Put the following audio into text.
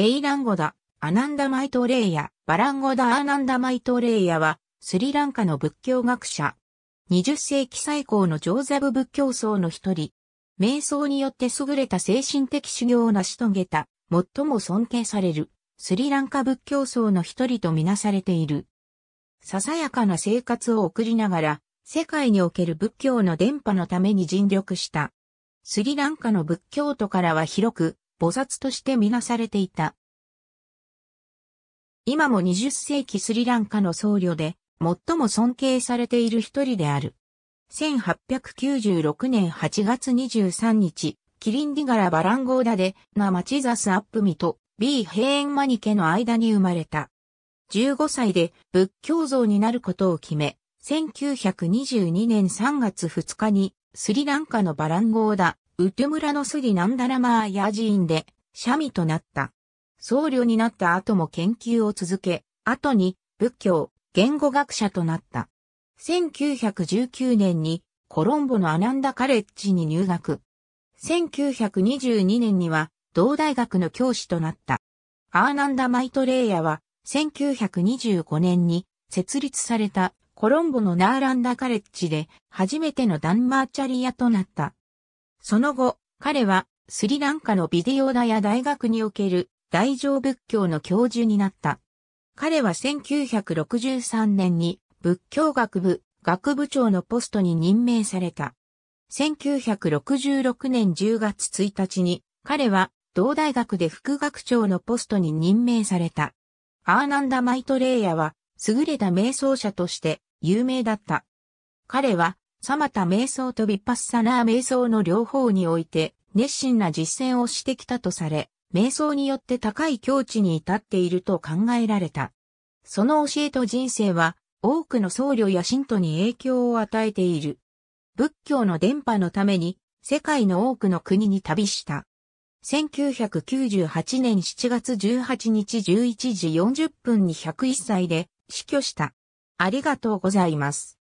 ベイランゴダ、アナンダマイトレイヤ、バランゴダ・アナンダマイトレイヤは、スリランカの仏教学者。20世紀最高の上座部仏教僧の一人。瞑想によって優れた精神的修行を成し遂げた、最も尊敬される、スリランカ仏教僧の一人とみなされている。ささやかな生活を送りながら、世界における仏教の伝播のために尽力した。スリランカの仏教徒からは広く、菩薩としてみなされていた。今も20世紀スリランカの僧侶で、最も尊敬されている一人である。1896年8月23日、キリンディガラ・バランゴーダで、ナ・マチザス・アップミと、B・ ヘーン・マニケの間に生まれた。15歳で仏教像になることを決め、1922年3月2日にスリランカのバランゴーダ、ウトゥラのスリナンダラマーヤ寺院で、シャミとなった。僧侶になった後も研究を続け、後に仏教、言語学者となった。1919年にコロンボのアナンダカレッジに入学。1922年には同大学の教師となった。アーナンダ・マイトレイヤは1925年に設立されたコロンボのナーランダカレッジで初めてのダンマーチャリアとなった。その後、彼はスリランカのビデオダヤ大学における大乗仏教の教授になった。彼は1963年に仏教学部学部長のポストに任命された。1966年10月1日に彼は同大学で副学長のポストに任命された。アーナンダ・マイトレイヤは優れた瞑想者として有名だった。彼はサマタ瞑想とビッパッサナー瞑想の両方において熱心な実践をしてきたとされ、瞑想によって高い境地に至っていると考えられた。その教えと人生は多くの僧侶や信徒に影響を与えている。仏教の伝播のために世界の多くの国に旅した。1998年7月18日11時40分に101歳で死去した。ありがとうございます。